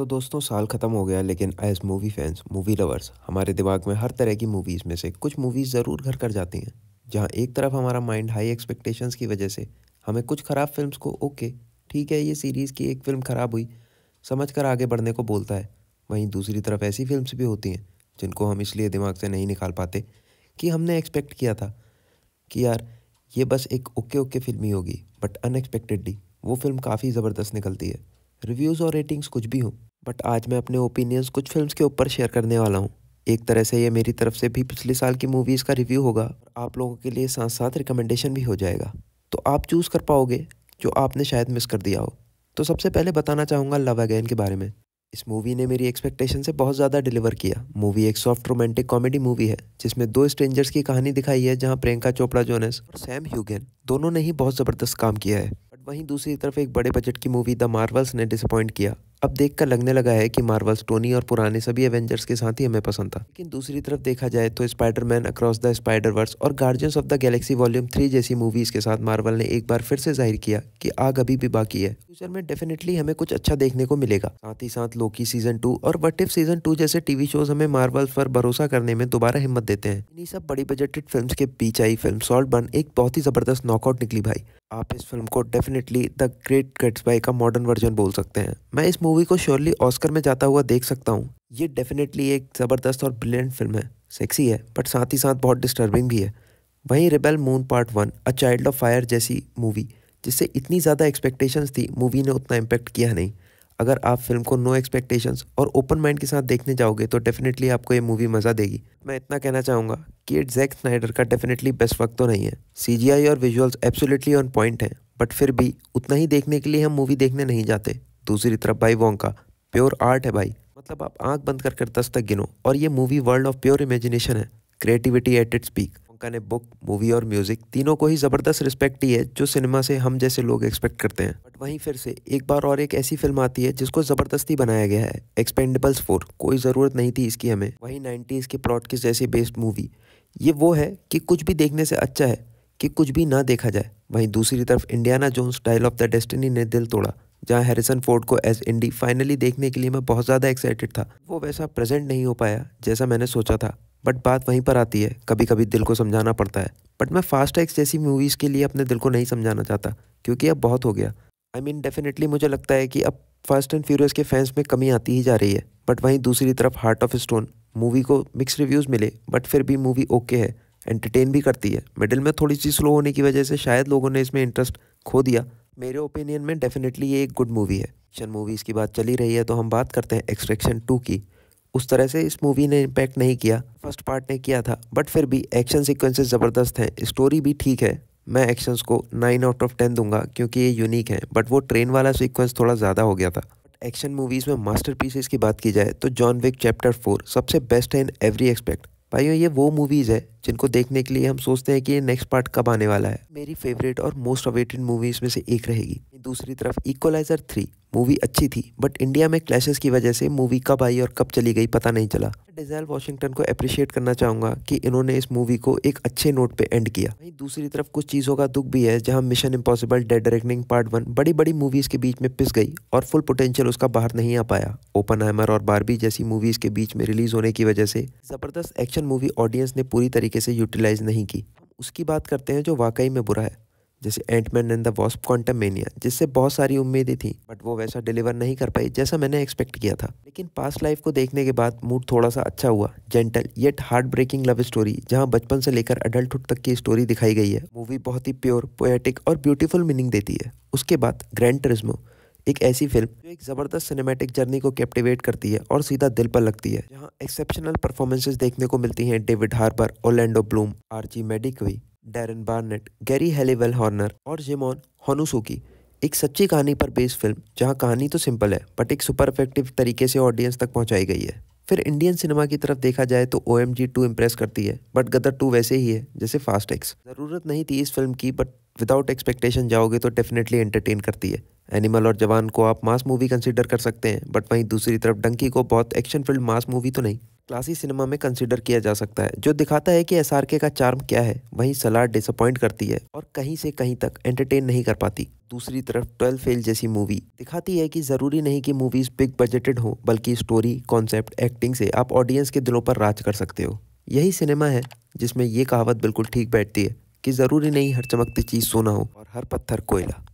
तो दोस्तों साल ख़त्म हो गया लेकिन as movie fans movie lovers हमारे दिमाग में हर तरह की मूवीज़ में से कुछ मूवीज़ ज़रूर घर कर जाती हैं जहाँ एक तरफ हमारा माइंड हाई एक्सपेक्टेशंस की वजह से हमें कुछ ख़राब फिल्म्स को ओके ठीक है ये सीरीज़ की एक फ़िल्म ख़राब हुई समझ कर आगे बढ़ने को बोलता है वहीं दूसरी तरफ ऐसी फिल्म्स भी होती हैं जिनको हम इसलिए दिमाग से नहीं निकाल पाते कि हमने एक्सपेक्ट किया था कि यार ये बस एक ओके ओके फिल्म ही होगी बट अनएक्सपेक्टेडली वो फिल्म काफ़ी ज़बरदस्त निकलती है रिव्यूज़ और रेटिंग्स कुछ भी हों बट आज मैं अपने ओपिनियंस कुछ फिल्म्स के ऊपर शेयर करने वाला हूँ एक तरह से ये मेरी तरफ से भी पिछले साल की मूवीज़ का रिव्यू होगा आप लोगों के लिए साथ साथ रिकमेंडेशन भी हो जाएगा तो आप चूज़ कर पाओगे जो आपने शायद मिस कर दिया हो तो सबसे पहले बताना चाहूँगा लव अगैन के बारे में इस मूवी ने मेरी एक्सपेक्टेशन से बहुत ज़्यादा डिलीवर किया मूवी एक सॉफ्ट रोमांटिक कॉमेडी मूवी है जिसमें दो स्ट्रेंजर्स की कहानी दिखाई है जहाँ प्रियंका चोपड़ा जोनस और सैम ह्यूगेन दोनों ने ही बहुत ज़बरदस्त काम किया है बट वहीं दूसरी तरफ एक बड़े बजट की मूवी द मार्वल्स ने डिसअपॉइंट किया अब देख कर लगने लगा है कि मार्वल टोनी और पुराने सभी एवेंजर्स के साथ ही हमें पसंद था लेकिन दूसरी तरफ देखा जाए तो Spiderman across the Spiderverse और Guardians of the Galaxy volume three जैसी मूवीज़ के साथ मार्वल ने एक बार फिर से जाहिर किया कि आग अभी भी बाकी है फ्यूचर में डेफिनेटली हमें कुछ अच्छा देखने को मिलेगा साथ ही साथ लोकी सीजन टू और वट इफ सीजन टू जैसे टीवी शोज हमें मार्वल पर भरोसा करने में दोबारा हिम्मत देते हैं इन्हीं सब बड़ी बजटेड फिल्म के बीच आई फिल्म सॉल्ट बन एक बहुत ही ज़बरदस्त नॉकआउट निकली भाई आप इस फिल्म को definitely the great Gatsby का मॉडर्न वर्जन बोल सकते हैं मैं इस मूवी को श्योरली ऑस्कर में जाता हुआ देख सकता हूँ ये डेफिनेटली एक ज़बरदस्त और ब्रिलियंट फिल्म है सेक्सी है बट साथ ही साथ बहुत डिस्टर्बिंग भी है वहीं rebel moon part one a child of fire जैसी मूवी जिससे इतनी ज़्यादा एक्सपेक्टेशंस थी मूवी ने उतना इम्पेक्ट किया नहीं अगर आप फिल्म को नो एक्सपेक्टेशंस और ओपन माइंड के साथ देखने जाओगे तो डेफिनेटली आपको ये मूवी मज़ा देगी मैं इतना कहना चाहूँगा कि ये जैक स्नाइडर का डेफिनेटली बेस्ट वक्त तो नहीं है सी और विजुअल्स एब्सोल्युटली ऑन पॉइंट हैं बट फिर भी उतना ही देखने के लिए हम मूवी देखने नहीं जाते दूसरी तरफ भाई का प्योर आर्ट है भाई मतलब आप आंख बंद कर कर दस तक गिनो और ये movie world of pure imagination है क्रिएटिविटी एट इट्स पीक ने बुक मूवी और म्यूज़िक तीनों को ही ज़बरदस्त रिस्पेक्ट दी है जो सिनेमा से हम जैसे लोग एक्सपेक्ट करते हैं बट वहीं फिर से एक बार और एक ऐसी फिल्म आती है जिसको ज़बरदस्ती बनाया गया है एक्सपेंडेबल्स फोर कोई ज़रूरत नहीं थी इसकी हमें वहीं नाइनटीज के प्लॉट की जैसी बेस्ड मूवी ये वो है कि कुछ भी देखने से अच्छा है कि कुछ भी ना देखा जाए वहीं दूसरी तरफ Indiana Jones style of the destiny ने दिल तोड़ा जहाँ हैरिसन फोर्ड को एज इंडी फाइनली देखने के लिए मैं बहुत ज़्यादा एक्साइटेड था वो वैसा प्रेजेंट नहीं हो पाया जैसा मैंने सोचा था बट बात वहीं पर आती है कभी कभी दिल को समझाना पड़ता है बट मैं फास्ट एक्स जैसी मूवीज़ के लिए अपने दिल को नहीं समझाना चाहता क्योंकि अब बहुत हो गया आई मीन डेफिनेटली मुझे लगता है कि अब फास्ट एंड फ्यूरियस के फैंस में कमी आती ही जा रही है बट वहीं दूसरी तरफ हार्ट ऑफ स्टोन मूवी को मिक्स रिव्यूज़ मिले बट फिर भी मूवी ओके है एंटरटेन भी करती है मिडिल में थोड़ी सी स्लो होने की वजह से शायद लोगों ने इसमें इंटरेस्ट खो दिया मेरे ओपिनियन में डेफिनेटली ये एक गुड मूवी है एक्शन मूवीज़ की बात चली रही है तो हम बात करते हैं एक्सट्रैक्शन टू की उस तरह से इस मूवी ने इम्पैक्ट नहीं किया फर्स्ट पार्ट ने किया था बट फिर भी एक्शन सिक्वेंसेज ज़बरदस्त हैं स्टोरी भी ठीक है मैं एक्शंस को नाइन आउट ऑफ टेन दूंगा क्योंकि ये यूनिक है बट वो ट्रेन वाला सीक्वेंस थोड़ा ज़्यादा हो गया था एक्शन मूवीज़ में मास्टर की बात की जाए तो जॉन विक चैप्टर फोर सबसे बेस्ट है इन एवरी एक्सपेक्ट भाइयों ये वो मूवीज़ है जिनको देखने के लिए हम सोचते हैं कि ये नेक्स्ट पार्ट कब आने वाला है मेरी फेवरेट और मोस्ट अवेटेड मूवीज़ में से एक रहेगी दूसरी तरफ इक्वलाइजर थ्री मूवी अच्छी थी बट इंडिया में क्लैशेस की वजह से मूवी कब आई और कब चली गई पता नहीं चला डिजाइल वॉशिंगटन को अप्रिशिएट करना चाहूँगा कि इन्होंने इस मूवी को एक अच्छे नोट पे एंड किया वहीं दूसरी तरफ कुछ चीज़ों का दुख भी है जहाँ mission impossible dead reckoning part one बड़ी बड़ी मूवीज़ के बीच में पिस गई और फुल पोटेंशियल उसका बाहर नहीं आ पाया ओपन हैमर और बारबी जैसी मूवीज़ के बीच में रिलीज़ होने की वजह से ज़बरदस्त एक्शन मूवी ऑडियंस ने पूरी तरीके से यूटिलाइज नहीं की उसकी बात करते हैं जो वाकई में बुरा है जैसे Antman and the Wasp Quantumania जिससे बहुत सारी उम्मीदें थी बट वो वैसा डिलीवर नहीं कर पाई जैसा मैंने एक्सपेक्ट किया था लेकिन पास्ट लाइफ को देखने के बाद मूड थोड़ा सा अच्छा हुआ gentle yet heartbreaking love story जहाँ बचपन से लेकर अडल्टहुड तक की स्टोरी दिखाई गई है मूवी बहुत ही प्योर पोएटिक और ब्यूटीफुल मीनिंग देती है उसके बाद ग्रैंड ट्रिज्मो एक ऐसी फिल्म जो एक ज़बरदस्त सिनेमैटिक जर्नी को कैप्टिवेट करती है और सीधा दिल पर लगती है जहाँ एक्सेप्शनल परफॉर्मेंसेज देखने को मिलती हैं David Harbour Orlando Bloom Archie Madekwe Daren Barnet Geri Halliwell Horner और जेमोन होनुसुकी एक सच्ची कहानी पर बेस्ड फिल्म जहां कहानी तो सिंपल है बट एक सुपर इफेक्टिव तरीके से ऑडियंस तक पहुंचाई गई है फिर इंडियन सिनेमा की तरफ देखा जाए तो O M G two impress करती है बट गदर टू वैसे ही है जैसे फास्ट एक्स ज़रूरत नहीं थी इस फिल्म की बट विदाउट एक्सपेक्टेशन जाओगे तो डेफिनेटली एंटरटेन करती है एनिमल और जवान को आप मास मूवी कंसिडर कर सकते हैं बट वहीं दूसरी तरफ डंकी को बहुत एक्शन फिल्म मास मूवी तो नहीं क्लासी सिनेमा में कंसिडर किया जा सकता है जो दिखाता है कि एस का चार्म क्या है वहीं सलार डिसअपॉइंट करती है और कहीं से कहीं तक एंटरटेन नहीं कर पाती दूसरी तरफ ट्वेल्व फेल जैसी मूवी दिखाती है कि ज़रूरी नहीं कि मूवीज़ बिग बजटेड हो बल्कि स्टोरी कॉन्सेप्ट एक्टिंग से आप ऑडियंस के दिलों पर राज कर सकते हो यही सिनेमा है जिसमें ये कहावत बिल्कुल ठीक बैठती है कि ज़रूरी नहीं हर चमकती चीज़ सोना हो और हर पत्थर कोयला